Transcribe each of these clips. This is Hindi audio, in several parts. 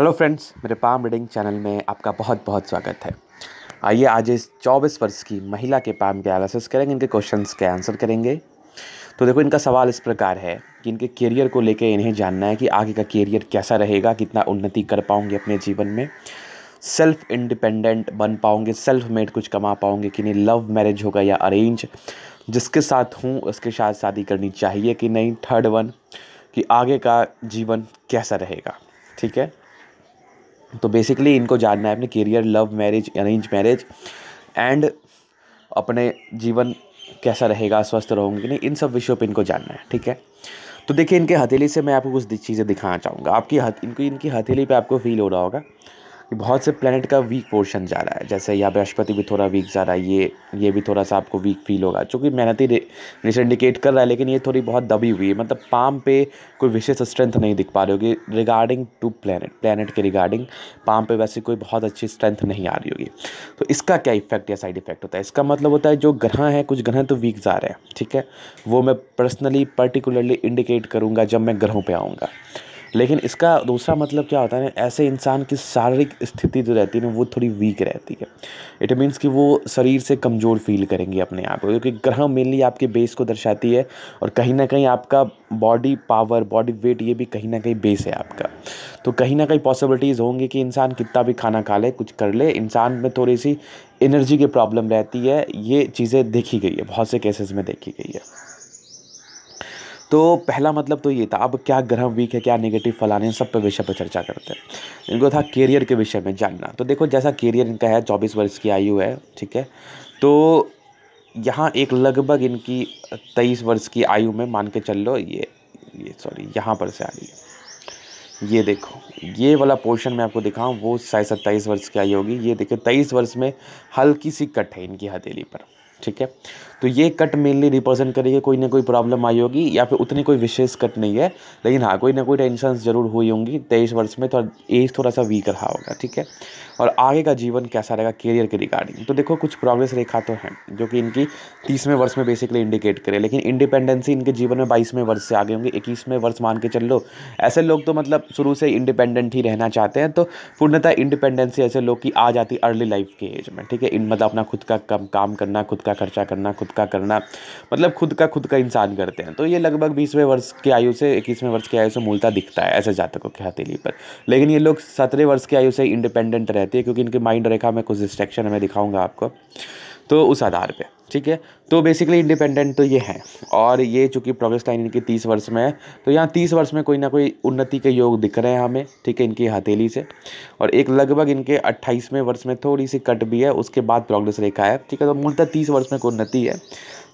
हेलो फ्रेंड्स मेरे पाम रीडिंग चैनल में आपका बहुत बहुत स्वागत है आइए आज इस चौबीस वर्ष की महिला के पाम के एनालिसिस करेंगे इनके क्वेश्चंस के आंसर करेंगे तो देखो इनका सवाल इस प्रकार है कि इनके करियर को लेके इन्हें जानना है कि आगे का करियर कैसा रहेगा कितना उन्नति कर पाओगे अपने जीवन में सेल्फ इंडिपेंडेंट बन पाओगे सेल्फ मेड कुछ कमा पाओगे कि नहीं लव मैरिज होगा या अरेंज जिसके साथ हूँ उसके साथ शादी करनी चाहिए कि नहीं थर्ड वन कि आगे का जीवन कैसा रहेगा ठीक है तो बेसिकली इनको जानना है अपने career love marriage arrange marriage and अपने जीवन कैसा रहेगा स्वस्थ रहोगे नहीं इन सब विषयों पर इनको जानना है ठीक है तो देखिए इनके हथेली से मैं आपको कुछ चीज़ें दिखाना चाहूँगा आपकी हथ इनकी इनकी हथेली पे आपको फील हो रहा होगा बहुत से प्लानट का वीक पोर्शन जा रहा है जैसे यहाँ बृहस्पति भी थोड़ा वीक जा रहा है ये ये भी थोड़ा सा आपको वीक फील होगा चूँकि मेहनती नेचर इंडिकेट कर रहा है लेकिन ये थोड़ी बहुत दबी हुई है मतलब पाम पे कोई विशेष स्ट्रेंथ नहीं दिख पा रही होगी रिगार्डिंग टू प्लानट प्लानट के रिगार्डिंग पाम पे वैसे कोई बहुत अच्छी स्ट्रेंथ नहीं आ रही होगी तो इसका क्या इफेक्ट या साइड इफेक्ट होता है इसका मतलब होता है जो ग्रह हैं कुछ ग्रह तो वीक जा रहे हैं ठीक है वो मैं पर्सनली पर्टिकुलरली इंडिकेट करूँगा जब मैं ग्रहों पर आऊँगा लेकिन इसका दूसरा मतलब क्या होता है ना ऐसे इंसान की शारीरिक स्थिति जो रहती है ना वो थोड़ी वीक रहती है इट मीन्स कि वो शरीर से कमज़ोर फील करेंगे अपने आप को क्योंकि ग्रह मेनली आपके बेस को दर्शाती है और कहीं ना कहीं आपका बॉडी पावर बॉडी वेट ये भी कहीं ना कहीं बेस है आपका तो कहीं ना कहीं पॉसिबिलिटीज़ होंगी कि इंसान कितना भी खाना खा ले कुछ कर ले इंसान में थोड़ी सी एनर्जी की प्रॉब्लम रहती है ये चीज़ें देखी गई है बहुत से केसेस में देखी गई है तो पहला मतलब तो ये था अब क्या ग्रह वीक है क्या नेगेटिव फलाने सब पे विषय पर चर्चा करते हैं इनको था कैरियर के विषय में जानना तो देखो जैसा कैरियर इनका है चौबीस वर्ष की आयु है ठीक है तो यहाँ एक लगभग इनकी तेईस वर्ष की आयु में मान के चल लो ये ये सॉरी यहाँ पर से आ रही है ये देखो ये वाला पोर्शन मैं आपको दिखाऊँ वो शायद सत्ताईस वर्ष की आयु होगी ये देखिए तेईस वर्ष में हल्की सी कट है इनकी हथेली पर ठीक है तो ये कट मेनली रिप्रेजेंट करेगी कोई ना कोई प्रॉब्लम आई होगी या फिर उतनी कोई विशेष कट नहीं है लेकिन हाँ कोई ना कोई टेंशन ज़रूर हुई होंगी तेईस वर्ष में थोड़ा एज थोड़ा सा वीक रहा होगा ठीक है और आगे का जीवन कैसा रहेगा करियर के रिगार्डिंग तो देखो कुछ प्रोग्रेस रेखा तो है जो कि इनकी तीसवें वर्ष में बेसिकली इंडिकेट करे लेकिन इंडिपेंडेंसी इनके जीवन में बाईसवें वर्ष से आगे होंगे इक्कीसवें वर्ष मान के चल लो ऐसे लोग तो मतलब शुरू से इंडिपेंडेंट ही रहना चाहते हैं तो पूर्णतः इंडिपेंडेंसी ऐसे लोग की आ जाती अर्ली लाइफ के एज में ठीक है इन मतलब अपना खुद का काम काम करना खुद का खर्चा करना खुद खुद का करना मतलब खुद का खुद का इंसान करते हैं तो ये लगभग बीसवें वर्ष की आयु से इक्कीसवें वर्ष की आयु से मूलता दिखता है ऐसे जातकों की हथेली पर लेकिन ये लोग सत्रह वर्ष की आयु से इंडिपेंडेंट रहते हैं क्योंकि इनके माइंड रेखा में कुछ डिस्ट्रेक्शन मैं दिखाऊँगा आपको तो उस आधार पे ठीक है तो बेसिकली इंडिपेंडेंट तो ये है और ये चूँकि प्रोग्रेस लाइन इनकी तीस वर्ष में है तो यहाँ तीस वर्ष में कोई ना कोई उन्नति के योग दिख रहे हैं हमें ठीक है इनकी हथेली से और एक लगभग इनके अट्ठाईसवें वर्ष में थोड़ी सी कट भी है उसके बाद प्रोग्रेस रेखा है ठीक है तो मूलतः तीस वर्ष में कोई उन्नति है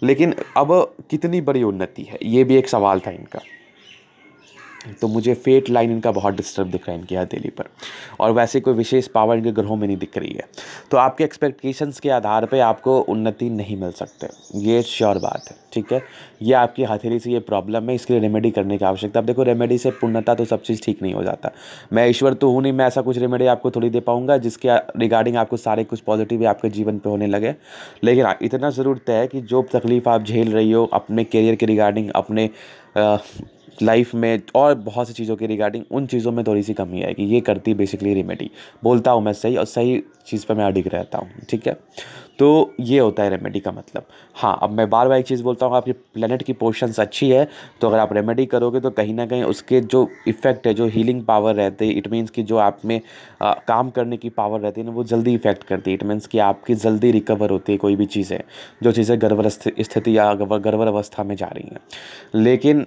लेकिन अब कितनी बड़ी उन्नति है ये भी एक सवाल था इनका तो मुझे फेट लाइन इनका बहुत डिस्टर्ब दिख रहा है इनकी हथेली पर और वैसे कोई विशेष पावर इनके ग्रहों में नहीं दिख रही है तो आपके एक्सपेक्टेशंस के आधार पे आपको उन्नति नहीं मिल सकते ये श्योर बात है ठीक है ये आपकी हथेली से ये प्रॉब्लम है इसके लिए रेमेडी करने की आवश्यकता अब देखो रेमेडी से पूर्णता तो सब चीज़ ठीक नहीं हो जाता मैं ईश्वर तो हूँ नहीं मैं ऐसा कुछ रेमेडी आपको थोड़ी दे पाऊँगा जिसके रिगार्डिंग आपको सारे कुछ पॉजिटिव आपके जीवन पर होने लगे लेकिन हाँ, इतना ज़रूर तय है कि जो तकलीफ़ आप झेल रही हो अपने करियर के रिगार्डिंग अपने लाइफ में और बहुत सी चीज़ों के रिगार्डिंग उन चीज़ों में थोड़ी सी कमी आएगी ये करती है बेसिकली रेमेडी बोलता हूँ मैं सही और सही चीज़ पर मैं अडिग रहता हूँ ठीक है तो ये होता है रेमेडी का मतलब हाँ अब मैं बार बार एक चीज़ बोलता हूँ आपकी प्लानट की पोर्शन अच्छी है तो अगर आप रेमेडी करोगे तो कहीं ना कहीं उसके जो इफ़ेक्ट है जो हीलिंग पावर रहती है इट मीन्स कि जो आप में आ, काम करने की पावर रहती है ना वो जल्दी इफ़ेक्ट करती है इट मीन्स कि आपकी जल्दी रिकवर होती है कोई भी चीज़ें जो चीज़ें गर्भ स्थिति या गर्भ अवस्था में जा रही हैं लेकिन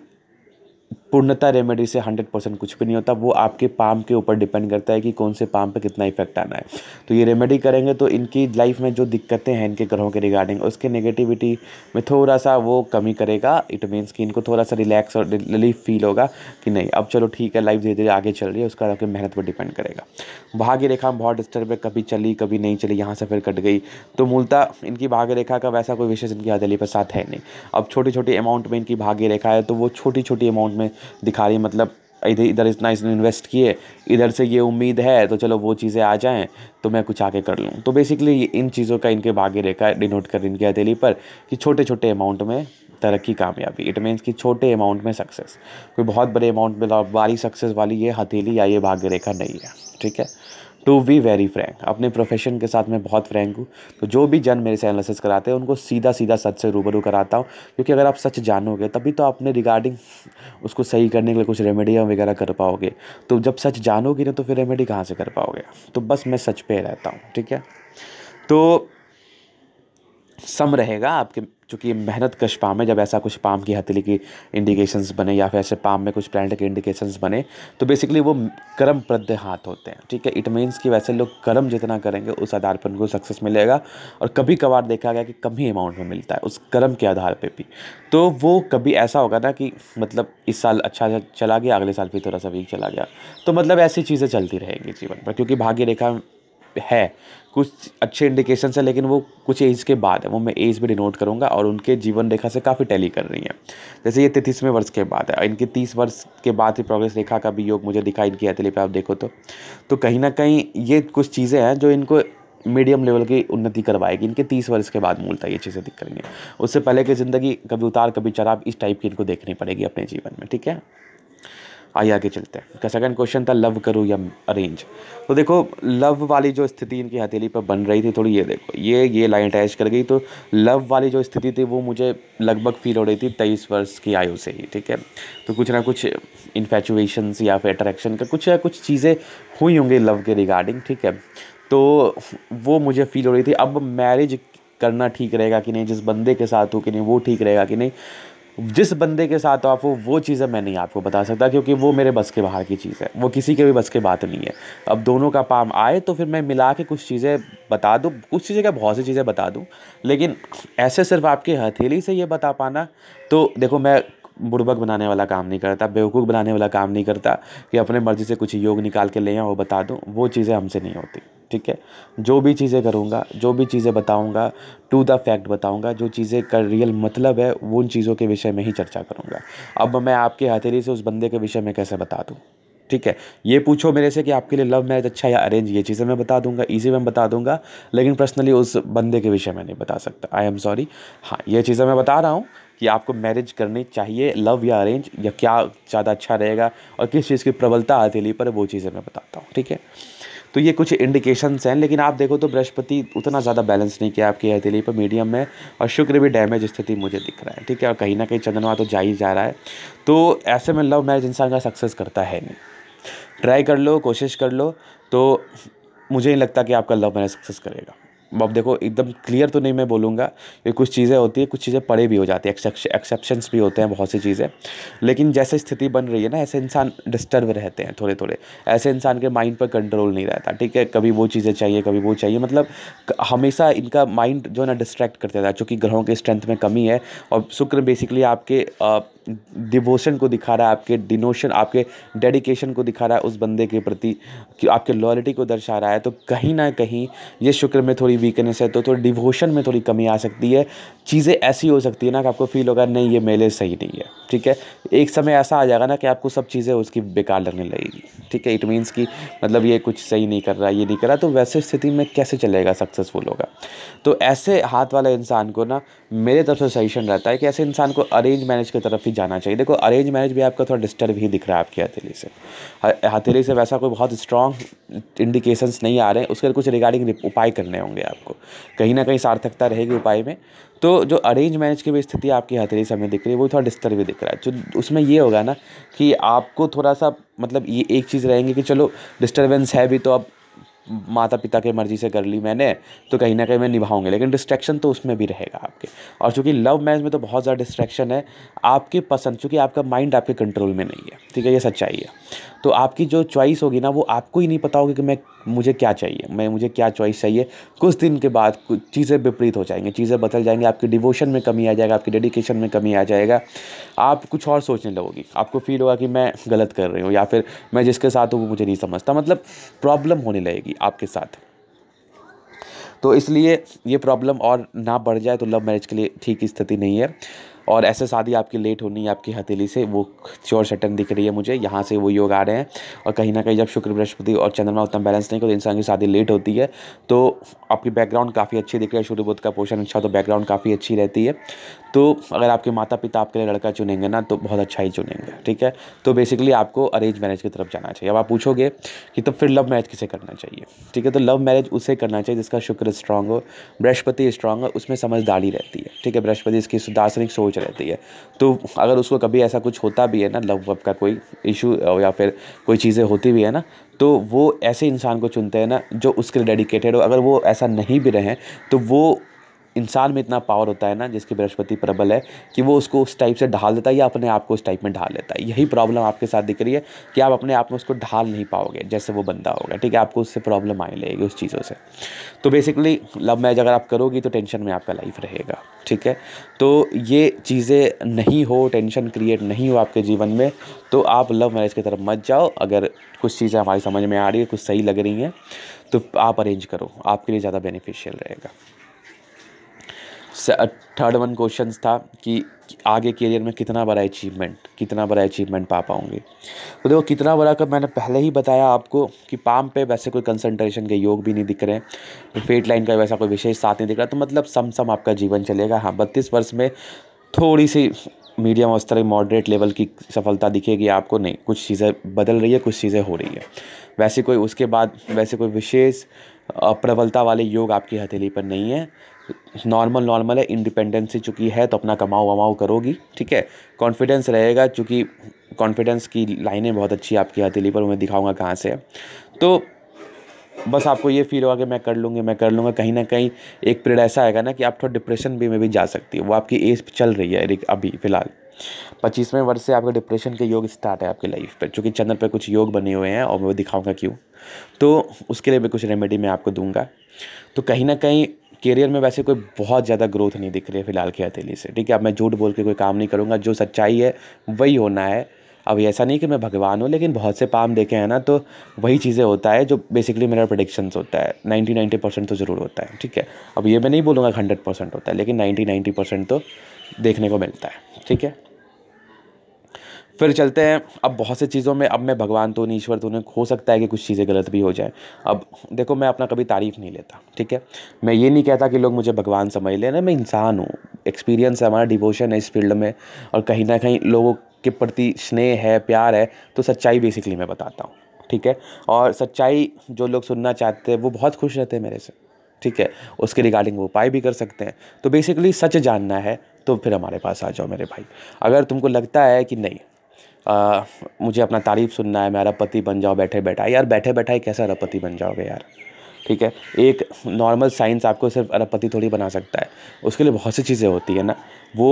पूर्णता रेमेडी से 100 परसेंट कुछ भी नहीं होता वो आपके पाम के ऊपर डिपेंड करता है कि कौन से पाम पे कितना इफेक्ट आना है तो ये रेमेडी करेंगे तो इनकी लाइफ में जो दिक्कतें हैं इनके ग्रहों के रिगार्डिंग उसके नेगेटिविटी में थोड़ा सा वो कमी करेगा इट मीन्स कि इनको थोड़ा सा रिलैक्स और रिलीफ फील होगा कि नहीं अब चलो ठीक है लाइफ धीरे धीरे आगे चल रही है उसका आपके मेहनत पर डिपेंड करेगा भाग्य रेखा बहुत डिस्टर्ब है कभी चली कभी नहीं चली यहाँ से फिर कट गई तो मूलतः इनकी भाग्य रेखा का वैसा कोई विशेष इनकी हथेली पर साथ है नहीं अब छोटी छोटी अमाउंट में इनकी भाग्य रेखा है तो वो छोटी छोटी अमाउंट में दिखा रही मतलब इधर इधर इतना इसने इन्वेस्ट किए इधर से ये उम्मीद है तो चलो वो चीज़ें आ जाएँ तो मैं कुछ आगे कर लूँ तो बेसिकली इन चीज़ों का इनके भाग्य रेखा डिनोट कर इनकी हथेली पर कि छोटे छोटे अमाउंट में तरक्की कामयाबी इट मीन्स कि छोटे अमाउंट में सक्सेस कोई बहुत बड़े अमाउंट में वाली सक्सेस वाली ये हथेली या ये भाग्य रेखा नहीं है ठीक है टू बी वेरी फ्रैंक अपने प्रोफेशन के साथ मैं बहुत फ्रैंक हूँ तो जो भी जन मेरे से एनालिसिस कराते हैं उनको सीधा सीधा सच से रूबरू कराता हूँ क्योंकि अगर आप सच जानोगे तभी तो अपने रिगार्डिंग उसको सही करने के लिए कुछ रेमेडिया वगैरह कर पाओगे तो जब सच जानोगे ना तो फिर रेमेडी कहाँ से कर पाओगे तो बस मैं सच पे रहता हूँ ठीक है तो सम रहेगा आपके चूँकि मेहनत कश पाम है जब ऐसा कुछ पाम की हथेली की इंडिकेशंस बने या फिर ऐसे पाम में कुछ प्लांट के इंडिकेशंस बने तो बेसिकली वो कर्म प्रद्य हाथ होते हैं ठीक है इट मीन्स कि वैसे लोग कर्म जितना करेंगे उस आधार पर उनको सक्सेस मिलेगा और कभी कभार देखा गया कि कम ही अमाउंट में मिलता है उस कर्म के आधार पर भी तो वो कभी ऐसा होगा ना कि मतलब इस साल अच्छा चला गया अगले साल भी थोड़ा सा वीक चला गया तो मतलब ऐसी चीज़ें चलती रहेंगी जीवन पर क्योंकि भाग्य रेखा है कुछ अच्छे इंडिकेशन है लेकिन वो कुछ एज के बाद है वो मैं एज भी डिनोट करूँगा और उनके जीवन रेखा से काफ़ी टैली कर रही हैं जैसे ये तैतीसवें वर्ष के बाद है इनके तीस वर्ष के बाद ही प्रोग्रेस रेखा का भी योग मुझे दिखा इनकी हथेली पर आप देखो तो, तो कहीं ना कहीं ये कुछ चीज़ें हैं जो इनको मीडियम लेवल की उन्नति करवाएगी इनके तीस वर्ष के बाद मूलता ये चीज़ें दिख करेंगे उससे पहले की ज़िंदगी कभी उतार कभी चराब इस टाइप की इनको देखनी पड़ेगी अपने जीवन में ठीक है आइए आगे चलते हैं इसका सेकंड क्वेश्चन था लव करो या अरेंज तो देखो लव वाली जो स्थिति इनकी हथेली पर बन रही थी थोड़ी ये देखो ये ये लाइन अटैच कर गई तो लव वाली जो स्थिति थी वो मुझे लगभग फील हो रही थी तेईस वर्ष की आयु से ही ठीक है तो कुछ ना कुछ इन्फेचुएशंस या फिर अट्रैक्शन का कुछ या कुछ चीज़ें हुई होंगी लव के रिगार्डिंग ठीक है तो वो मुझे फील हो रही थी अब मैरिज करना ठीक रहेगा कि नहीं जिस बंदे के साथ हो कि नहीं वो ठीक रहेगा कि नहीं जिस बंदे के साथ आप हो वो चीज़ें मैं नहीं आपको बता सकता क्योंकि वो मेरे बस के बाहर की चीज़ है वो किसी के भी बस के बात नहीं है अब दोनों का पाम आए तो फिर मैं मिला के कुछ चीज़ें बता दूँ कुछ चीज़ें क्या बहुत सी चीज़ें बता दूँ लेकिन ऐसे सिर्फ आपके हथेली से ये बता पाना तो देखो मैं बुड़बक बनाने वाला काम नहीं करता बेवकूफ़ बनाने वाला काम नहीं करता कि अपने मर्ज़ी से कुछ योग निकाल के ले आओ बता दो वो चीज़ें हमसे नहीं होती ठीक है जो भी चीज़ें करूँगा जो भी चीज़ें बताऊँगा टू द फैक्ट बताऊँगा जो चीज़ें का रियल मतलब है वो उन चीज़ों के विषय में ही चर्चा करूँगा अब मैं आपके हथेली से उस बंदे के विषय में कैसे बता दूँ ठीक है ये पूछो मेरे से कि आपके लिए लव मैरिज अच्छा या अरेंज ये चीज़ें मैं बता दूंगा इजी में बता दूंगा लेकिन पर्सनली उस बंदे के विषय में नहीं बता सकता आई एम सॉरी हाँ ये चीज़ें मैं बता रहा हूँ कि आपको मैरिज करनी चाहिए लव या अरेंज या क्या ज़्यादा अच्छा रहेगा और किस चीज़ की प्रबलता आती है पर वो चीज़ें मैं बताता हूँ ठीक है तो ये कुछ इंडिकेशंस हैं लेकिन आप देखो तो बृहस्पति उतना ज़्यादा बैलेंस नहीं किया आपकी हथेली पर मीडियम में और शुक्र भी डैमेज स्थिति मुझे दिख रहा है ठीक है और कहीं ना कहीं चंद्रमा तो जा ही जा रहा है तो ऐसे में लव मैरिज इंसान का सक्सेस करता है नहीं ट्राई कर लो कोशिश कर लो तो मुझे नहीं लगता कि आपका लव मैरिज सक्सेस करेगा अब देखो एकदम क्लियर तो नहीं मैं बोलूँगा कि कुछ चीज़ें होती है कुछ चीज़ें पड़े भी हो जाती है एक्सेप्शंस भी होते हैं बहुत सी चीज़ें लेकिन जैसे स्थिति बन रही है ना ऐसे इंसान डिस्टर्ब रहते हैं थोड़े थोड़े ऐसे इंसान के माइंड पर कंट्रोल नहीं रहता ठीक है कभी वो चीज़ें चाहिए कभी वो चाहिए मतलब हमेशा इनका माइंड जो है ना डिस्ट्रैक्ट करते रहता है चूँकि ग्रहों के स्ट्रेंथ में कमी है और शुक्र बेसिकली आपके डिवोशन को दिखा रहा है आपके डिनोशन आपके डेडिकेशन को दिखा रहा है उस बंदे के प्रति कि आपके लॉयलिटी को दर्शा रहा है तो कहीं ना कहीं ये शुक्र में थोड़ी वीकनेस है तो थोड़ी तो डिवोशन में थोड़ी कमी आ सकती है चीज़ें ऐसी हो सकती है ना कि आपको फील होगा नहीं ये मेरे सही नहीं है ठीक है एक समय ऐसा आ जाएगा ना कि आपको सब चीज़ें उसकी बेकार लगने लगेगी ठीक है इट मीन्स कि मतलब ये कुछ सही नहीं कर रहा ये नहीं कर रहा तो वैसे स्थिति में कैसे चलेगा सक्सेसफुल होगा तो ऐसे हाथ वाले इंसान को ना मेरे तरफ से सजेशन रहता है कि ऐसे इंसान को अरेंज मैनेज की तरफ उसकी जाना चाहिए देखो अरेंज मैरिज भी आपका थोड़ा डिस्टर्ब ही दिख रहा है आपकी हथेली से हथेली से वैसा कोई बहुत स्ट्रॉन्ग इंडिकेशंस नहीं आ रहे हैं उसके कुछ रिगार्डिंग उपाय करने होंगे आपको कहीं ना कहीं सार्थकता रहेगी उपाय में तो जो अरेंज मैरिज की भी स्थिति आपकी हथेली से हमें दिख रही है वो थोड़ा डिस्टर्ब भी दिख रहा है उसमें ये होगा ना कि आपको थोड़ा सा मतलब ये एक चीज़ रहेंगी कि चलो डिस्टर्बेंस है भी तो अब माता पिता के मर्ज़ी से कर ली मैंने तो कहीं ना कहीं मैं निभाऊंगी लेकिन डिस्ट्रैक्शन तो उसमें भी रहेगा आपके और चूँकि लव मैरिज में तो बहुत ज़्यादा डिस्ट्रैक्शन है आपकी पसंद चूँकि आपका माइंड आपके कंट्रोल में नहीं है ठीक है ये सच्चाई है तो आपकी जो चॉइस होगी ना वो आपको ही नहीं पता होगी कि मैं मुझे क्या चाहिए मैं मुझे क्या चॉइस चाहिए कुछ दिन के बाद कुछ चीज़ें विपरीत हो जाएंगी चीज़ें बदल जाएंगी आपकी डिवोशन में कमी आ जाएगा आपकी डेडिकेशन में कमी आ जाएगा आप कुछ और सोचने लगोगी आपको फील होगा कि मैं गलत कर रही हूँ या फिर मैं जिसके साथ हूँ वो मुझे नहीं समझता मतलब प्रॉब्लम होने लगेगी आपके साथ तो इसलिए ये प्रॉब्लम और ना बढ़ जाए तो लव मैरिज के लिए ठीक स्थिति नहीं है और ऐसे शादी आपकी लेट होनी है आपकी हथेली से वो श्योर सटन दिख रही है मुझे यहाँ से वो योग आ रहे हैं और कहीं ना कहीं जब शुक्र बृहस्पति और चंद्रमा उतना बैलेंस नहीं होता इंसान की शादी लेट होती है तो आपकी बैकग्राउंड काफ़ी अच्छी दिख रही है सूर्य बुद्ध का पोषण अच्छा तो बैकग्राउंड काफ़ी अच्छी रहती है तो अगर आपके माता पिता आपके लिए लड़का चुनेंगे ना तो बहुत अच्छा ही चुनेंगे ठीक है तो बेसिकली आपको अरेंज मैरिज की तरफ जाना चाहिए अब आप पूछोगे कि तो फिर लव मैरिज किसे करना चाहिए ठीक है तो लव मैरिज उसे करना चाहिए जिसका शुक्र स्ट्रांग हो बृहस्पति स्ट्रांग हो उसमें समझदारी रहती है ठीक है बृहस्पति इसकी दार्शनिक सोच रहती है तो अगर उसको कभी ऐसा कुछ होता भी है ना लव वब का कोई इशू या फिर कोई चीज़ें होती भी है ना तो वो ऐसे इंसान को चुनते हैं ना जो उसके लिए डेडिकेटेड हो अगर वो ऐसा नहीं भी रहें तो वो इंसान में इतना पावर होता है ना जिसकी बृहस्पति प्रबल है कि वो उसको उस टाइप से ढाल देता है या अपने आप को उस टाइप में ढाल लेता है यही प्रॉब्लम आपके साथ दिख रही है कि आप अपने आप में उसको ढाल नहीं पाओगे जैसे वो बंदा होगा ठीक है आपको उससे प्रॉब्लम आने लगेगी उस चीज़ों से तो बेसिकली लव मैरिज अगर आप करोगी तो टेंशन में आपका लाइफ रहेगा ठीक है तो ये चीज़ें नहीं हो टेंशन क्रिएट नहीं हो आपके जीवन में तो आप लव मैरिज की तरफ मत जाओ अगर कुछ चीज़ें हमारी समझ में आ रही है कुछ सही लग रही हैं तो आप अरेंज करो आपके लिए ज़्यादा बेनिफिशियल रहेगा थर्ड वन क्वेश्चन था कि आगे करियर में कितना बड़ा अचीवमेंट कितना बड़ा अचीवमेंट पा पाऊँगी तो देखो कितना बड़ा का मैंने पहले ही बताया आपको कि पाम पे वैसे कोई कंसंट्रेशन के योग भी नहीं दिख रहे हैं फेट लाइन का वैसा कोई विशेष साथ नहीं दिख रहा तो मतलब सम सम आपका जीवन चलेगा हाँ बत्तीस वर्ष में थोड़ी सी मीडियम और तरह मॉडरेट लेवल की सफलता दिखेगी आपको नहीं कुछ चीज़ें बदल रही है कुछ चीज़ें हो रही है वैसे कोई उसके बाद वैसे कोई विशेष प्रबलता वाले योग आपकी हथेली पर नहीं है नॉर्मल नॉर्मल है इंडिपेंडेंसी चुकी है तो अपना कमाओ वमाओ करोगी ठीक है कॉन्फिडेंस रहेगा चूँकि कॉन्फिडेंस की लाइनें बहुत अच्छी आपकी हथेली पर मैं दिखाऊंगा कहाँ से तो बस आपको ये फील होगा कि मैं कर लूँगी मैं कर लूँगा कहीं ना कहीं एक पीरियड ऐसा आएगा ना कि आप थोड़ा डिप्रेशन भी में भी जा सकती है वो आपकी एज चल रही है अभी फ़िलहाल पच्चीसवें वर्ष से आपके डिप्रेशन के योग स्टार्ट है आपकी लाइफ पर चूँकि चंद्र पर कुछ योग बने हुए हैं और मैं दिखाऊंगा क्यों तो उसके लिए भी कुछ रेमेडी मैं आपको दूंगा तो कहीं ना कहीं करियर में वैसे कोई बहुत ज़्यादा ग्रोथ नहीं दिख रही है फ़िलहाल की हथेली से ठीक है अब मैं झूठ बोल के कोई काम नहीं करूँगा जो सच्चाई है वही होना है अब ऐसा नहीं कि मैं भगवान हूँ लेकिन बहुत से पाम देखे हैं ना तो वही चीज़ें होता है जो बेसिकली मेरा प्रडिक्शंस होता है नाइन्टी नाइन्टी परसेंट तो ज़रूर होता है ठीक है अब ये मैं नहीं बोलूँगा हंड्रेड परसेंट होता है लेकिन नाइन्टी नाइन्टी परसेंट तो देखने को मिलता है ठीक है फिर चलते हैं अब बहुत सी चीज़ों में अब मैं भगवान तो नहीं ईश्वर तो नहीं हो सकता है कि कुछ चीज़ें गलत भी हो जाएँ अब देखो मैं अपना कभी तारीफ़ नहीं लेता ठीक है मैं ये नहीं कहता कि लोग मुझे भगवान समझ लेना मैं इंसान हूँ एक्सपीरियंस है हमारा डिवोशन है इस फील्ड में और कहीं ना कहीं लोगों के प्रति स्नेह है प्यार है तो सच्चाई बेसिकली मैं बताता हूँ ठीक है और सच्चाई जो लोग सुनना चाहते हैं वो बहुत खुश रहते हैं मेरे से ठीक है उसके रिगार्डिंग वो उपाय भी कर सकते हैं तो बेसिकली सच जानना है तो फिर हमारे पास आ जाओ मेरे भाई अगर तुमको लगता है कि नहीं आ, मुझे अपना तारीफ़ सुनना है मेरा पति बन जाओ बैठे बैठा यार बैठे बैठा ही कैसा रपति बन जाओगे यार ठीक है एक नॉर्मल साइंस आपको सिर्फ अरबपति थोड़ी बना सकता है उसके लिए बहुत सी चीज़ें होती है ना वो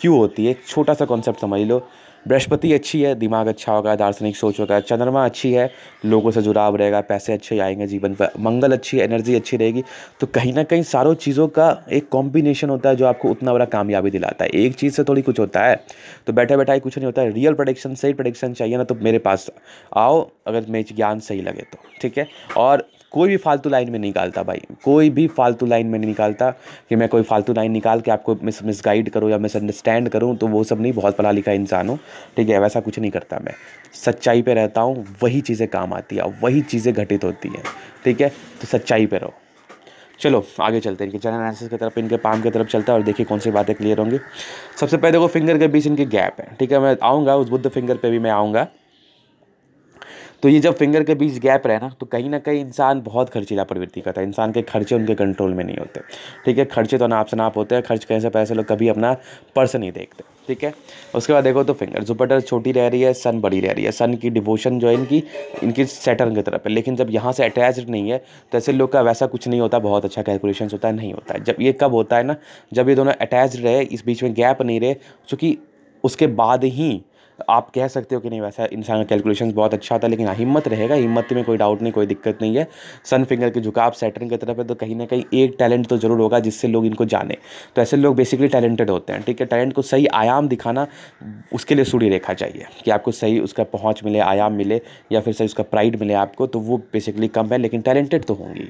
क्यों होती है एक छोटा सा कॉन्सेप्ट समझ लो बृहस्पति अच्छी है दिमाग अच्छा होगा दार्शनिक सोच होगा चंद्रमा अच्छी है लोगों से जुड़ाव रहेगा पैसे अच्छे आएंगे जीवन पर मंगल अच्छी है एनर्जी अच्छी रहेगी तो कहीं ना कहीं सारों चीज़ों का एक कॉम्बिनेशन होता है जो आपको उतना बड़ा कामयाबी दिलाता है एक चीज़ से थोड़ी कुछ होता है तो बैठा बैठा ही कुछ नहीं होता है रियल प्रोडिक्शन सही प्रोडिक्शन चाहिए ना तो मेरे पास आओ अगर मेरे ज्ञान सही लगे तो ठीक है और कोई भी फालतू लाइन में निकालता भाई कोई भी फालतू लाइन में नहीं निकालता कि मैं कोई फालतू लाइन निकाल के आपको मिस मिसगाइड करूँ या मिसअंडरस्टैंड करूँ तो वो सब नहीं बहुत पढ़ा लिखा इंसान हूँ ठीक है वैसा कुछ नहीं करता मैं सच्चाई पे रहता हूँ वही चीज़ें काम आती है वही चीज़ें घटित होती हैं ठीक है तो सच्चाई पर रहो चलो आगे चलते हैं इनके चैनल एनालिसिस की तरफ इनके पाम की तरफ चलता है और देखिए कौन सी बातें क्लियर होंगी सबसे पहले देखो फिंगर के बीच इनके गैप है ठीक है मैं आऊँगा उस बुद्ध फिंगर पर भी मैं आऊँगा तो ये जब फिंगर के बीच गैप रहे ना तो कहीं ना कहीं इंसान बहुत खर्चीला प्रवृत्ति करता है इंसान के खर्चे उनके कंट्रोल में नहीं होते ठीक है खर्चे तो नाप से नाप होते हैं खर्च कैसे पैसे लोग कभी अपना पर्स नहीं देखते ठीक है उसके बाद देखो तो फिंगर जुपिटर छोटी रह रही है सन बड़ी रह रही है सन की डिवोशन जो है इनकी इनकी सेटर की तरफ है लेकिन जब यहाँ से अटैच नहीं है तो ऐसे लोग का वैसा कुछ नहीं होता बहुत अच्छा कैलकुलेशन होता है नहीं होता है जब ये कब होता है ना जब ये दोनों अटैच रहे इस बीच में गैप नहीं रहे चूँकि उसके बाद ही आप कह सकते हो कि नहीं वैसा इंसान का कैलकुलेशन बहुत अच्छा होता है लेकिन हाँ, हिम्मत रहेगा हिम्मत में कोई डाउट नहीं कोई दिक्कत नहीं है सन फिंगर के झुकाव सेटरिंग की तरफ है तो कहीं ना कहीं एक टैलेंट तो ज़रूर होगा जिससे लोग इनको जाने तो ऐसे लोग बेसिकली टैलेंटेड होते हैं ठीक है टैलेंट को सही आयाम दिखाना उसके लिए सूढ़ी रेखा चाहिए कि आपको सही उसका पहुँच मिले आयाम मिले या फिर सही उसका प्राइड मिले आपको तो वो बेसिकली कम है लेकिन टैलेंटेड तो होंगी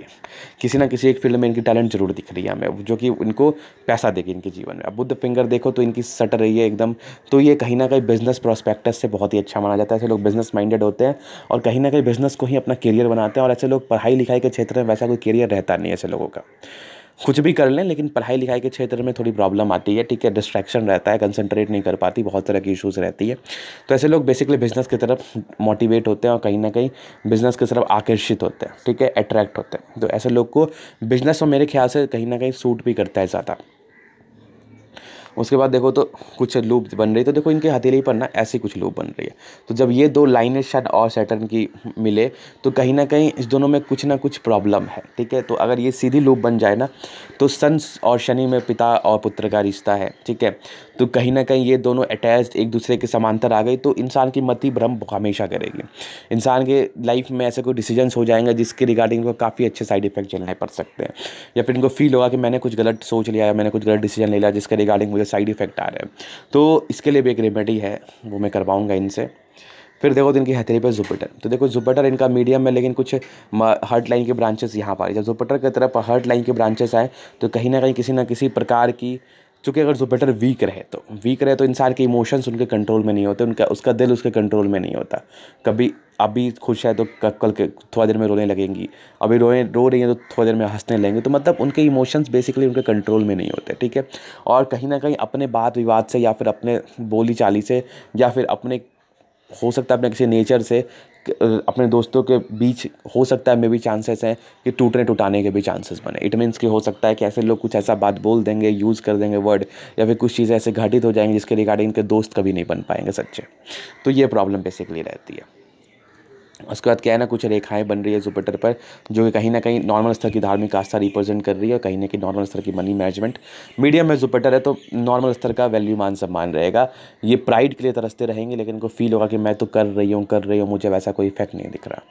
किसी ना किसी एक फील्ड में इनकी टैलेंट ज़रूर दिख रही है हमें जो कि इनको पैसा देगी इनके जीवन में अब बुद्ध फिंगर देखो तो इनकी सट रही है एकदम तो ये कहीं ना कहीं बिजनेस प्रोस्पेक्टस से बहुत ही अच्छा माना जाता है ऐसे लोग बिजनेस माइंडेड होते हैं और कहीं ना कहीं बिजनेस को ही अपना करियर बनाते हैं और ऐसे लोग पढ़ाई लिखाई के क्षेत्र में वैसा कोई करियर रहता नहीं ऐसे लोगों का कुछ भी कर लें लेकिन पढ़ाई लिखाई के क्षेत्र में थोड़ी प्रॉब्लम आती है ठीक है डिस्ट्रैक्शन रहता है कंसंट्रेट नहीं कर पाती बहुत तरह की इशूज़ रहती है तो ऐसे लोग बेसिकली बिज़नेस की तरफ मोटिवेट होते हैं और कहीं ना कहीं बिज़नेस की तरफ आकर्षित होते हैं ठीक है अट्रैक्ट होते हैं तो ऐसे लोग को बिज़नेस और तो मेरे ख्याल से कहीं ना कहीं सूट भी करता है ज़्यादा उसके बाद देखो तो कुछ लूप बन रही तो देखो इनके हथेली पर ना ऐसी कुछ लूप बन रही है तो जब ये दो लाइनें शायद और सैटर्न की मिले तो कहीं ना कहीं इस दोनों में कुछ ना कुछ प्रॉब्लम है ठीक है तो अगर ये सीधी लूप बन जाए ना तो सन और शनि में पिता और पुत्र का रिश्ता है ठीक है तो कहीं ना कहीं ये दोनों अटैच एक दूसरे के समांतर आ गई तो इंसान की मति भ्रम हमेशा करेगी इंसान के लाइफ में ऐसे कोई डिसीजन हो जाएंगे जिसके रिगार्डिंग इनको काफ़ी अच्छे साइड इफेक्ट चलने पड़ सकते हैं या फिर इनको फील होगा कि मैंने कुछ गलत सोच लिया या मैंने कुछ गलत डिसीजन ले लिया जिसके रिगार्डिंग मुझे मेरे साइड इफ़ेक्ट आ रहे हैं तो इसके लिए भी एक रेमेडी है वो मैं करवाऊँगा इनसे फिर देखो तो इनकी हथेली पर जुपिटर तो देखो जुपिटर इनका मीडियम है लेकिन कुछ हर्ट लाइन के ब्रांचेस यहाँ पर जब जुपिटर की तरफ हर्ट लाइन के ब्रांचेस आए तो कहीं ना कहीं किसी ना किसी प्रकार की चूँकि अगर जुपेटर वीक रहे तो वीक रहे तो इंसान के इमोशंस उनके कंट्रोल में नहीं होते उनका उसका दिल उसके कंट्रोल में नहीं होता कभी अभी खुश है तो कल के थोड़ा देर में रोने लगेंगी अभी रोए रो रही हैं तो थोड़ी देर में हंसने लगेंगे तो मतलब उनके इमोशंस बेसिकली उनके कंट्रोल में नहीं होते ठीक है और कहीं ना कहीं अपने बात विवाद से या फिर अपने बोली चाली से या फिर अपने हो सकता है अपने किसी नेचर से अपने दोस्तों के बीच हो सकता है मे भी चांसेस हैं कि टूटने टूटाने के भी चांसेस बने इट मीन्स कि हो सकता है कि ऐसे लोग कुछ ऐसा बात बोल देंगे यूज़ कर देंगे वर्ड या फिर कुछ चीज़ें ऐसे घटित हो जाएंगी जिसके रिगार्डिंग इनके दोस्त कभी नहीं बन पाएंगे सच्चे तो ये प्रॉब्लम बेसिकली रहती है उसके बाद क्या है ना कुछ रेखाएं बन रही है जुपिटर पर जो कि कहीं ना कहीं नॉर्मल स्तर की धार्मिक आस्था रिप्रेजेंट कर रही है और कहीं ना कहीं नॉर्मल स्तर की मनी मैनेजमेंट मीडियम में जुपिटर है तो नॉर्मल स्तर का वैल्यू मान सम्मान रहेगा ये प्राइड के लिए तरसते रहेंगे लेकिन इनको फील होगा कि मैं तो कर रही हूँ कर रही हूँ मुझे वैसा कोई इफेक्ट नहीं दिख रहा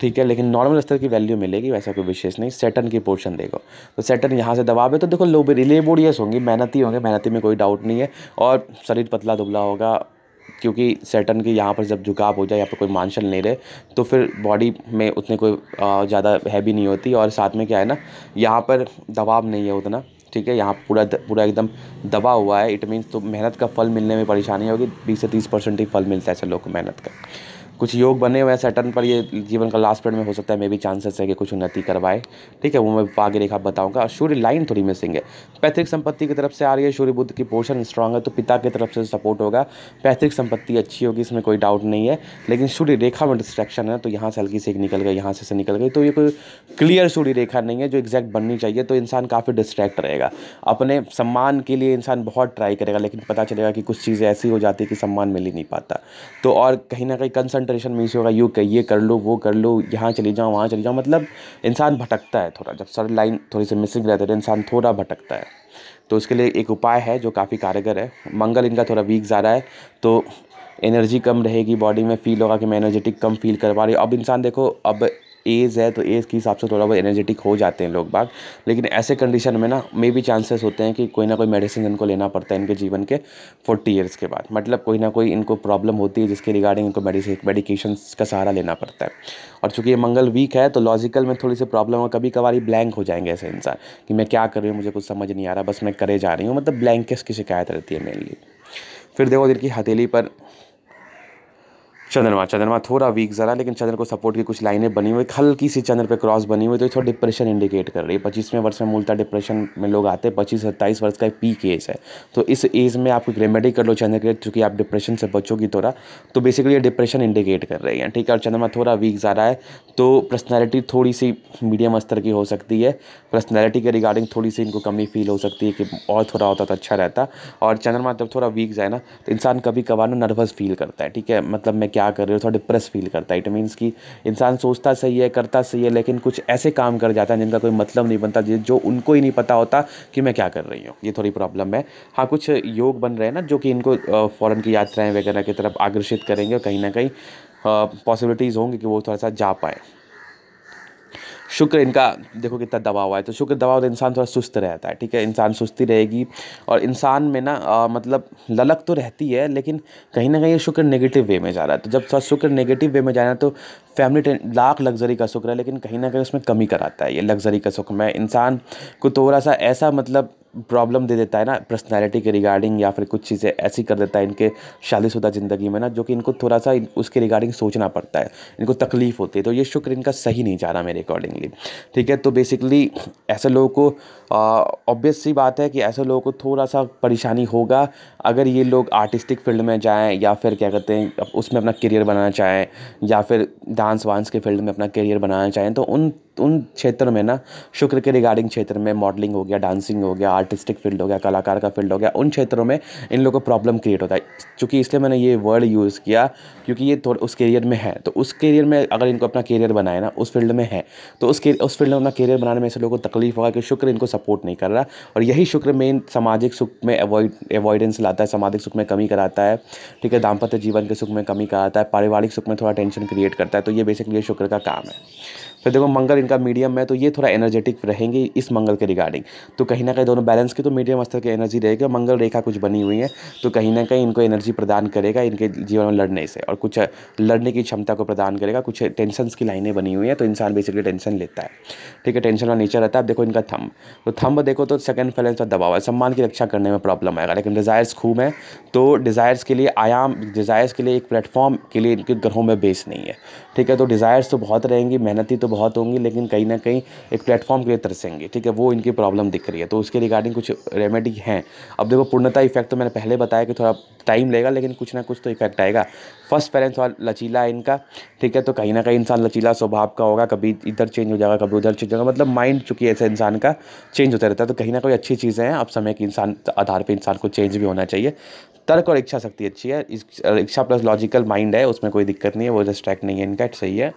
ठीक है लेकिन नॉर्मल स्तर की वैल्यू मिलेगी वैसा कोई विशेष नहीं सेटन की पोर्शन देखो तो सेटन यहाँ से दबाव है तो देखो लो लेबोरियस होंगी मेहनती होंगे मेहनती में कोई डाउट नहीं है और शरीर पतला दुबला होगा क्योंकि सेटन के यहाँ पर जब झुकाव हो जाए यहाँ पर कोई मांसल नहीं रहे तो फिर बॉडी में उतने कोई ज़्यादा हैवी नहीं होती और साथ में क्या है ना यहाँ पर दबाव नहीं है उतना ठीक है यहाँ पूरा पूरा एकदम दबा हुआ है इट मीन्स तो मेहनत का फल मिलने में परेशानी होगी बीस से तीस परसेंट ही फल मिलता है ऐसे लोग को मेहनत का कुछ योग बने हुए हैं सैटर्न पर ये जीवन का लास्ट पेड में हो सकता है मे भी चांसेस है कि कुछ उन्नति करवाए ठीक है वो मैं आगे रेखा बताऊंगा और सूर्य लाइन थोड़ी मिसिंग है पैतृक संपत्ति की तरफ से आ रही है सूर्य बुद्ध की पोर्शन स्ट्रांग है तो पिता की तरफ से सपोर्ट होगा पैतृक संपत्ति अच्छी होगी इसमें कोई डाउट नहीं है लेकिन सूर्य रेखा में डिस्ट्रैक्शन है तो यहाँ से हल्की से निकल गई यहाँ से से निकल गई तो ये कोई क्लियर सूर्य रेखा नहीं है जो एग्जैक्ट बननी चाहिए तो इंसान काफ़ी डिस्ट्रैक्ट रहेगा अपने सम्मान के लिए इंसान बहुत ट्राई करेगा लेकिन पता चलेगा कि कुछ चीज़ें ऐसी हो जाती है कि सम्मान मिल ही नहीं पाता तो और कहीं ना कहीं कंसर्न कंसंट्रेशन में इसी होगा यूँ कहिए कर लो वो कर लो यहाँ चले जाओ वहाँ चले जाओ मतलब इंसान भटकता है थोड़ा जब सर लाइन थोड़ी सी मिसिंग रहती है तो इंसान थोड़ा भटकता है तो उसके लिए एक उपाय है जो काफ़ी कारगर है मंगल इनका थोड़ा वीक ज़्यादा है तो एनर्जी कम रहेगी बॉडी में फील होगा कि मैं एनर्जेटिक कम फील कर पा रही अब इंसान देखो अब एज है तो एज के हिसाब से थोड़ा बहुत एनर्जेटिक हो जाते हैं लोग बाग लेकिन ऐसे कंडीशन में ना मे भी चांसेस होते हैं कि कोई ना कोई मेडिसिन इनको लेना पड़ता है इनके जीवन के फोर्टी ईयर्स के बाद मतलब कोई ना कोई इनको प्रॉब्लम होती है जिसके रिगार्डिंग इनको मेडिकेशन का सहारा लेना पड़ता है और चूँकि ये मंगल वीक है तो लॉजिकल में थोड़ी सी प्रॉब्लम है कभी कभार ही ब्लैंक हो जाएंगे ऐसे इंसान कि मैं क्या कर रही हूँ मुझे कुछ समझ नहीं आ रहा बस मैं करे जा रही हूँ मतलब ब्लैंकेस की शिकायत रहती है मेनली फिर देखो दिल की हथेली पर चंद्रमा चंद्रमा थोड़ा वीक ज़रा लेकिन चंद्र को सपोर्ट की कुछ लाइनें बनी हुई हल्की सी चंद्र पे क्रॉस बनी हुई तो ये थोड़ा डिप्रेशन इंडिकेट कर रही है पच्चीसवें वर्ष में मूलतः डिप्रेशन में लोग आते हैं पच्चीस सत्ताईस वर्ष का एक पीक एज है तो इस एज में आप रेमेडी कर लो चंद्र के चूँकि आप डिप्रेशन से बचोगी थोड़ा तो बेसिकली ये डिप्रेशन इंडिकेट कर रही है ठीक है और चंद्रमा थोड़ा वीक जा रहा है तो पर्सनैलिटी थोड़ी सी मीडियम स्तर की हो सकती है पर्सनैलिटी के रिगार्डिंग थोड़ी सी इनको कमी फील हो सकती है कि और थोड़ा होता तो अच्छा रहता और चंद्रमा जब थोड़ा वीक जाए ना तो इंसान कभी कभार ना नर्वस फील करता है ठीक है मतलब मैं क्या कर रहे हो थोड़ा डिप्रेस फील करता है इट मीन्स कि इंसान सोचता सही है करता सही है लेकिन कुछ ऐसे काम कर जाता है जिनका कोई मतलब नहीं बनता जो उनको ही नहीं पता होता कि मैं क्या कर रही हूँ ये थोड़ी प्रॉब्लम है हाँ कुछ योग बन रहे हैं ना जो कि इनको फ़ौरन की यात्राएँ वगैरह की तरफ आकर्षित करेंगे और कहीं ना कहीं पॉसिबिलिटीज़ होंगी कि वो थोड़ा सा जा पाए शुक्र इनका देखो कितना दबाव हुआ है तो शुक्र दबाव तो इंसान थोड़ा सुस्त रहता है ठीक है इंसान सुस्ती रहेगी और इंसान में ना आ, मतलब ललक तो रहती है लेकिन कहीं ना कहीं ये शुक्र नेगेटिव वे में जा रहा है तो जब थोड़ा शुक्र नेगेटिव वे में जाना तो फैमिली लाख लग्जरी का शुक्र है लेकिन कहीं ना कहीं उसमें कमी कराता है ये लग्जरी का शुक्र में इंसान को थोड़ा सा ऐसा मतलब प्रॉब्लम दे देता है ना पर्सनैलिटी के रिगार्डिंग या फिर कुछ चीज़ें ऐसी कर देता है इनके शादीशुदा ज़िंदगी में ना जो कि इनको थोड़ा सा उसके रिगार्डिंग सोचना पड़ता है इनको तकलीफ़ होती है तो ये शुक्र इनका सही नहीं जा रहा मेरे अकॉर्डिंगली ठीक है तो बेसिकली ऐसे लोगों को ऑब्वियस सी बात है कि ऐसे लोगों को थोड़ा सा परेशानी होगा अगर ये लोग आर्टिस्टिक फील्ड में जाएँ या फिर क्या कहते हैं उसमें अपना करियर बनाना चाहें या फिर डांस वांस के फील्ड में अपना करियर बनाना चाहें तो उन उन क्षेत्र में ना शुक्र के रिगार्डिंग क्षेत्र में मॉडलिंग हो गया डांसिंग हो गया आर्टिस्टिक फील्ड हो गया कलाकार का फील्ड हो गया उन क्षेत्रों में इन लोगों को प्रॉब्लम क्रिएट होता है चूँकि इसलिए मैंने ये वर्ड यूज़ किया क्योंकि ये थोड़ा उस करियर में है तो उस करियर में अगर इनको अपना करियर बनाए ना उस फील्ड में है तो उस उस फील्ड में अपना करियर बनाने में ऐसे लोगों को तकलीफ होगा कि शुक्र इनको सपोर्ट नहीं कर रहा और यही शुक्र मेन सामाजिक सुख में अवॉइडेंस लाता है सामाजिक सुख में कमी कराता है ठीक है दाम्पत्य जीवन के सुख में कमी कराता है पारिवारिक सुख में थोड़ा टेंशन क्रिएट करता है तो ये बेसिकली शुक्र का काम है फिर तो देखो मंगल इनका मीडियम है तो ये थोड़ा एनर्जेटिक रहेंगे इस मंगल के रिगार्डिंग तो कहीं ना कहीं दोनों बैलेंस के तो मीडियम स्तर की एनर्जी रहेगी मंगल रेखा कुछ बनी हुई है तो कहीं ना कहीं इनको एनर्जी प्रदान करेगा इनके जीवन में लड़ने से और कुछ लड़ने की क्षमता को प्रदान करेगा कुछ टेंशन की लाइनें बनी हुई हैं तो इंसान बेसिकली टेंशन लेता है ठीक है टेंशन का नेचर रहता है देखो इनका थम तो थम्ब देखो तो सेकंड फैलेंस का दबाव है सम्मान की रक्षा करने में प्रॉब्लम आएगा लेकिन डिज़ायर्स खूब है तो डिज़ायर्स के लिए आयाम डिज़ायर्स के लिए एक प्लेटफॉर्म के लिए इनके ग्रहों में बेस नहीं है ठीक है तो डिज़ायर्स तो बहुत रहेंगी मेहनती तो बहुत होंगी लेकिन कहीं ना कहीं एक प्लेटफॉर्म के लिए तरसेंगे ठीक है वो इनकी प्रॉब्लम दिख रही है तो उसके रिगार्डिंग कुछ रेमेडी हैं अब देखो पूर्णता इफेक्ट तो मैंने पहले बताया कि थोड़ा टाइम लेगा लेकिन कुछ ना कुछ तो इफेक्ट आएगा फर्स्ट पेरेंट्स और लचीला है इनका ठीक है तो कहीं ना कहीं इंसान लचीला स्वभाव का होगा कभी इधर चेंज हो जाएगा कभी उधर चेंज होगा मतलब माइंड चूंकि ऐसे इंसान का चेंज होता रहता है तो कहीं ना कहीं अच्छी चीज़ें हैं अब समय के इंसान आधार पर इंसान को चेंज भी होना चाहिए तर्क और इच्छा शक्ति अच्छी है इच्छा प्लस लॉजिकल माइंड है उसमें कोई दिक्कत नहीं है वो डिस्ट्रैक्ट नहीं है इनका सही है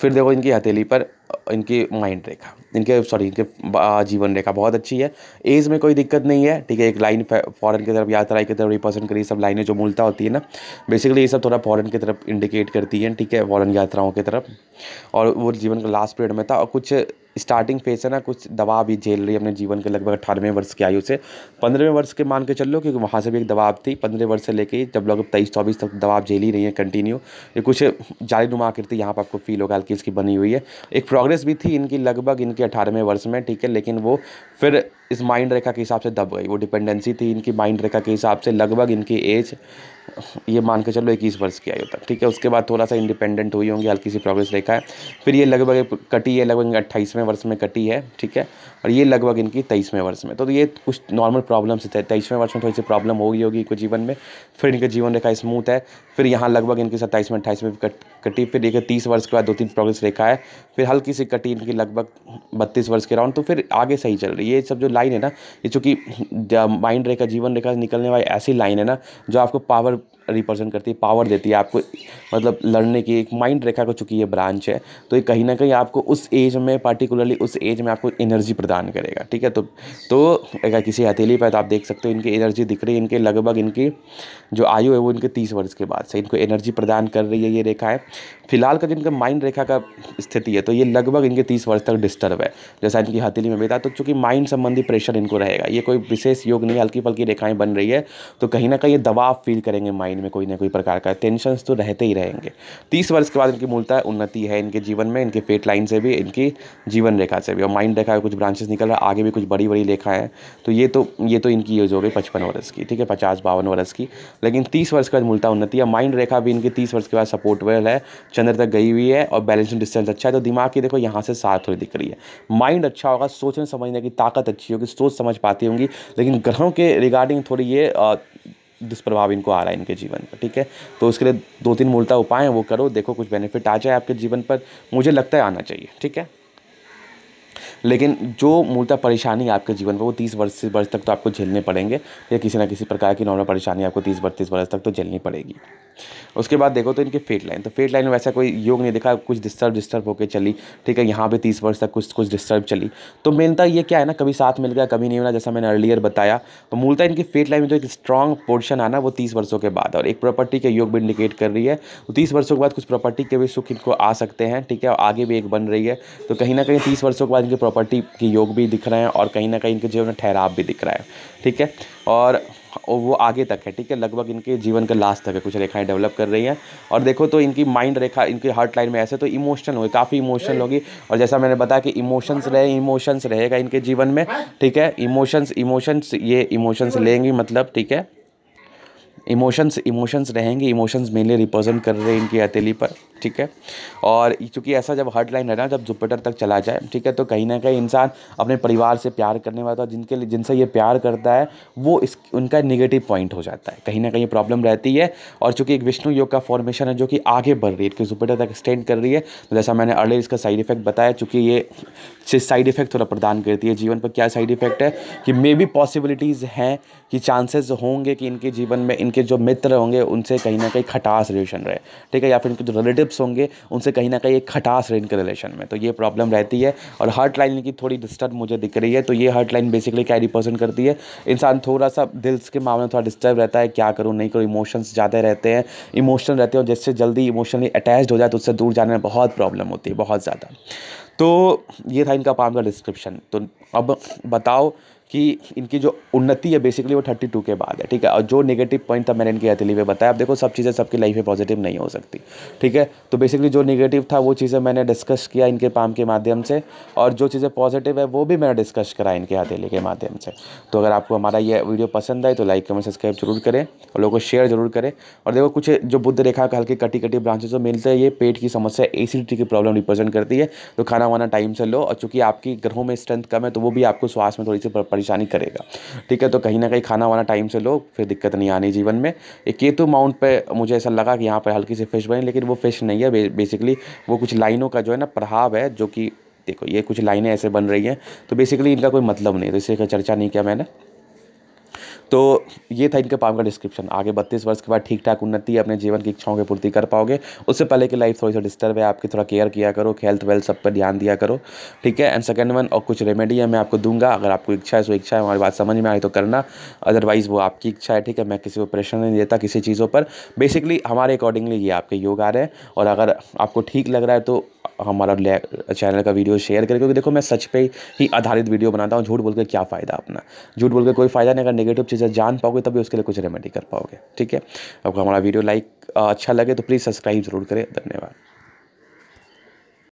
फिर देखो इनकी हथेली पर इनकी माइंड रेखा इनके सॉरी इनके जीवन रेखा बहुत अच्छी है एज में कोई दिक्कत नहीं है ठीक है एक लाइन फॉरेन की तरफ यात्रा की तरफ रिपर्सन करी सब लाइनें जो मूलता होती है ना बेसिकली ये सब थोड़ा फॉरेन की तरफ इंडिकेट करती है ठीक है फॉरन यात्राओं की तरफ और वो जीवन का लास्ट पीरियड में था और कुछ स्टार्टिंग फेज से ना कुछ दबाव भी झेल रही है अपने जीवन के लगभग अठारहवें वर्ष की आयु से पंद्रहवें वर्ष के मान के चल लो क्योंकि वहाँ से भी एक दबाव थी पंद्रह वर्ष से लेके जब लोग तेईस चौबीस तक दबाव झेल ही रही है कंटिन्यू ये कुछ जारी नुमा आकृति यहाँ पर आपको फील होगा हल्की इसकी बनी हुई है एक प्रोग्रेस भी थी इनकी लगभग इनके अठारहवें वर्ष में ठीक है लेकिन वो फिर इस माइंड रेखा के हिसाब से दब गई वो डिपेंडेंसी थी इनकी माइंड रेखा के हिसाब से लगभग इनकी एज ये मान के चलो इक्कीस वर्ष की आयु तक ठीक है उसके बाद थोड़ा सा इंडिपेंडेंट हुई होंगी हल्की सी प्रोग्रेस देखा है फिर ये लगभग कटी है लगभग अट्ठाईसवें वर्ष में कटी है ठीक है और ये लगभग इनकी तेईसवें वर्ष में तो ये कुछ नॉर्मल प्रॉब्लम्स थे तेईसवें वर्ष में थोड़ी सी प्रॉब्लम होगी होगी इनको जीवन में फिर इनका जीवन रेखा स्मूथ है फिर यहाँ लगभग इनकी सत्ताईसवें अट्ठाईसवें कट कटी फिर देखिए तीस वर्ष के बाद दो तीन प्रोग्रेस रेखा है फिर हल्की सी कटी इनकी लगभग बत्तीस वर्ष के राउंड तो फिर आगे सही चल रही है ये सब जो लाइन है ना ये चूँकि माइंड रेखा जीवन रेखा निकलने वाली ऐसी लाइन है ना जो आपको पावर claro, रिप्रेजेंट करती है पावर देती है आपको मतलब लड़ने की एक माइंड रेखा को चुकी ये ब्रांच है तो ये कहीं ना कहीं आपको उस एज में पार्टिकुलरली उस एज में आपको एनर्जी प्रदान करेगा ठीक है तो तो अगर किसी हथेली पर तो आप देख सकते हो इनकी एनर्जी दिख रही है इनके लगभग इनकी जो आयु है वो इनके तीस वर्ष के बाद से इनको एनर्जी प्रदान कर रही है ये रेखा है फिलहाल का जिनका माइंड रेखा का स्थिति है तो ये लगभग इनके तीस वर्ष तक डिस्टर्ब है जैसा इनकी हथेली में बेटा तो चूँकि माइंड संबंधी प्रेशर इनको रहेगा ये कोई विशेष योग नहीं हल्की फल्की रेखाएँ बन रही है तो कहीं ना कहीं ये दबाव फील करेंगे माइंड माइंड में कोई ना कोई प्रकार का टेंशन तो रहते ही रहेंगे तीस वर्ष के बाद इनकी मूलतः उन्नति है इनके जीवन में इनके फेट लाइन से भी इनकी जीवन रेखा से भी और माइंड रेखा कुछ ब्रांचेस निकल रहा है आगे भी कुछ बड़ी बड़ी रेखा है तो ये तो ये तो इनकी एज हो गई पचपन वर्ष की ठीक है पचास बावन वर्ष की लेकिन तीस वर्ष के बाद मूलता उन्नति है माइंड रेखा भी इनकी तीस वर्ष के बाद वेल है चंद्र तक गई हुई है और बैलेंसिंग डिस्टेंस अच्छा है तो दिमाग की देखो यहाँ से साथ थोड़ी दिख रही है माइंड अच्छा होगा सोचने समझने की ताकत अच्छी होगी सोच समझ पाती होंगी लेकिन ग्रहों के रिगार्डिंग थोड़ी ये दुष्प्रभाव इनको आ रहा है इनके जीवन पर ठीक है तो उसके लिए दो तीन मूलता उपाय हैं वो करो देखो कुछ बेनिफिट आ जाए आपके जीवन पर मुझे लगता है आना चाहिए ठीक है लेकिन जो मूलतः परेशानी आपके जीवन में वो तीस वर्ष से वर्ष तक तो आपको झेलने पड़ेंगे या किसी ना किसी प्रकार की नॉर्मल परेशानी आपको तीस बत्तीस वर्ष तक तो झेलनी पड़ेगी उसके बाद देखो तो इनके फेट लाइन तो फेट लाइन में वैसा कोई योग नहीं देखा कुछ डिस्टर्ब डिस्टर्ब होकर चली ठीक है यहाँ पर तीस वर्ष तक कुछ कुछ डिस्टर्ब चली तो मेनता ये क्या है ना कभी साथ मिल गया कभी नहीं मिला जैसा मैंने अर्लियर बताया तो मूलतः इनकी फेट लाइन में जो एक स्ट्रॉन्ग पोर्शन आना वो तीस वर्षों के बाद और एक प्रॉपर्टी का योग भी इंडिकेट कर रही है तो तीस वर्षों के बाद कुछ प्रॉपर्टी के भी सुख इनको आ सकते हैं ठीक है आगे भी एक बन रही है तो कहीं ना कहीं तीस वर्षों के बाद इनकी प्रॉपर्टी के योग भी दिख रहे हैं और कहीं ना कहीं इनके जीवन में ठहराव भी दिख रहा है ठीक है और वो आगे तक है ठीक है लगभग इनके जीवन के लास्ट तक है कुछ रेखाएं डेवलप कर रही हैं और देखो तो इनकी माइंड रेखा इनकी हार्ट लाइन में ऐसे तो इमोशनल होगी काफ़ी इमोशनल होगी और जैसा मैंने बताया कि इमोशंस रहे इमोशंस रहेगा इनके जीवन में ठीक है इमोशंस इमोशंस ये इमोशंस लेंगी मतलब ठीक है इमोशंस इमोशंस रहेंगे इमोशंस मेनली रिप्रेजेंट कर रहे हैं इनकी हथेली पर ठीक है और चूँकि ऐसा जब हर्ट लाइन है ना जब जुपिटर तक चला जाए ठीक है तो कहीं ना कहीं इंसान अपने परिवार से प्यार करने वाला था जिनके लिए जिनसे ये प्यार करता है वो इस उनका निगेटिव पॉइंट हो जाता है कहीं ना कहीं प्रॉब्लम रहती है और चूँकि एक विष्णु योग का फॉर्मेशन है जो कि आगे बढ़ रही है क्योंकि जुपिटर तक एक्सटेंड कर रही है तो जैसा मैंने अर्ली इसका साइड इफेक्ट बताया चूँकि ये साइड इफेक्ट थोड़ा प्रदान करती है जीवन पर क्या साइड इफेक्ट है कि मे बी पॉसिबिलिटीज़ हैं कि चांसेस होंगे कि इनके जीवन में इनके जो मित्र होंगे उनसे कहीं ना कहीं खटास रिलेशन रहे ठीक है या फिर इनके जो रिलेटिव्स होंगे उनसे कहीं ना कहीं एक खटास रहे इनके रिलेशन में तो ये प्रॉब्लम रहती है और हर्ट लाइन की थोड़ी डिस्टर्ब मुझे दिख रही है तो ये हर्ट लाइन बेसिकली क्या रिप्रेजेंट करती है इंसान थोड़ा सा दिल्स के मामले में थोड़ा डिस्टर्ब रहता है क्या करूँ नहीं करूँ इमोशंस ज़्यादा रहते हैं इमोशनल रहते हैं जिससे जल्दी इमोशनली अटैच हो जाए तो उससे दूर जाने में बहुत प्रॉब्लम होती है बहुत ज़्यादा तो ये था इनका पाम का डिस्क्रिप्शन तो अब बताओ कि इनकी जो उन्नति है बेसिकली वो थर्टी टू के बाद है ठीक है और जो नेगेटिव पॉइंट था मैंने इनकी हथेली में बताया आप देखो सब चीज़ें सबकी लाइफ में पॉजिटिव नहीं हो सकती ठीक है तो बेसिकली जो नेगेटिव था वो चीज़ें मैंने डिस्कस किया इनके पाम के माध्यम से और जो चीज़ें पॉजिटिव है वो भी मैंने डिस्कस करा इनके हथेली के माध्यम से तो अगर आपको हमारा ये वीडियो पसंद आए तो लाइक कमेंट सब्सक्राइब जरूर करें और लोगों को शेयर जरूर करें और देखो कुछ जो बुद्ध रेखा का हल्के कटी कटी ब्रांचेस जो मिलते हैं ये पेट की समस्या एसिडिटी की प्रॉब्लम रिप्रेजेंट करती है तो खाना वाना टाइम से लो और चूँकि आपकी ग्रहों में स्ट्रेंथ कम है तो वो भी आपको स्वास्थ्य में थोड़ी सी परेशानी करेगा ठीक है तो कहीं ना कहीं खाना वाना टाइम से लो फिर दिक्कत नहीं आनी जीवन में एक केतु माउंट पर मुझे ऐसा लगा कि यहाँ पर हल्की सी फिश बनी लेकिन वो फिश नहीं है बेसिकली वो कुछ लाइनों का जो है ना प्रभाव है जो कि देखो ये कुछ लाइनें ऐसे बन रही हैं तो बेसिकली इनका कोई मतलब नहीं तो इसे चर्चा नहीं किया मैंने तो ये था इनके पाम का डिस्क्रिप्शन आगे बत्तीस वर्ष के बाद ठीक ठाक उन्नति अपने जीवन की इच्छाओं की पूर्ति कर पाओगे उससे पहले की लाइफ थोड़ी सी डिस्टर्ब है आपकी थोड़ा केयर किया करो हेल्थ वेल्थ सब पर ध्यान दिया करो ठीक है एंड सेकेंड वन और कुछ रेमेडी है मैं आपको दूंगा अगर आपको इच्छा है सो इच्छा है हमारी बात समझ में आई तो करना अदरवाइज़ वो आपकी इच्छा है ठीक है मैं किसी को प्रेशर नहीं देता किसी चीज़ों पर बेसिकली हमारे अकॉर्डिंगली ये आपके योग आ रहे हैं और अगर आपको ठीक लग रहा है तो हमारा चैनल का वीडियो शेयर करें क्योंकि देखो मैं सच पे ही आधारित वीडियो बनाता हूँ झूठ बोल के क्या फ़ायदा अपना झूठ बोल के कोई फ़ायदा नहीं अगर नेगेटिव चीज़ें जान पाओगे तभी उसके लिए कुछ रेमेडी कर पाओगे ठीक है आपको हमारा वीडियो लाइक अच्छा लगे तो प्लीज़ सब्सक्राइब ज़रूर करें धन्यवाद